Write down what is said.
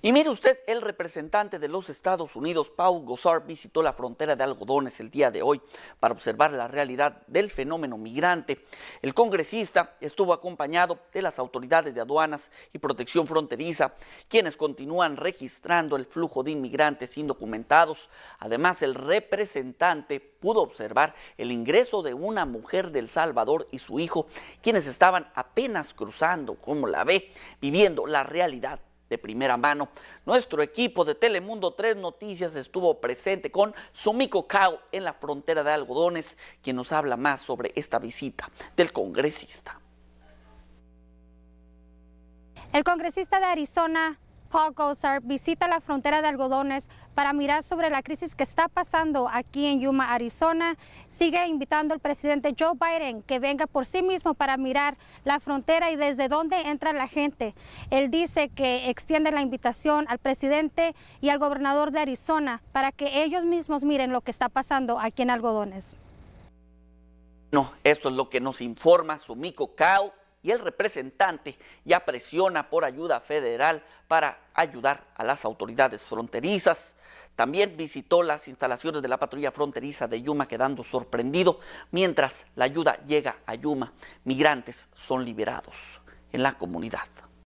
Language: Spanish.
Y mire usted, el representante de los Estados Unidos, Paul Gossard, visitó la frontera de algodones el día de hoy para observar la realidad del fenómeno migrante. El congresista estuvo acompañado de las autoridades de aduanas y protección fronteriza, quienes continúan registrando el flujo de inmigrantes indocumentados. Además, el representante pudo observar el ingreso de una mujer del Salvador y su hijo, quienes estaban apenas cruzando, como la ve, viviendo la realidad de primera mano. Nuestro equipo de Telemundo Tres Noticias estuvo presente con Sumiko Cao en la frontera de algodones, quien nos habla más sobre esta visita del congresista. El congresista de Arizona, Paul Gosar visita la frontera de algodones para mirar sobre la crisis que está pasando aquí en Yuma, Arizona. Sigue invitando al presidente Joe Biden que venga por sí mismo para mirar la frontera y desde dónde entra la gente. Él dice que extiende la invitación al presidente y al gobernador de Arizona para que ellos mismos miren lo que está pasando aquí en algodones. No, esto es lo que nos informa Sumico Kao y el representante ya presiona por ayuda federal para ayudar a las autoridades fronterizas. También visitó las instalaciones de la patrulla fronteriza de Yuma quedando sorprendido mientras la ayuda llega a Yuma. Migrantes son liberados en la comunidad.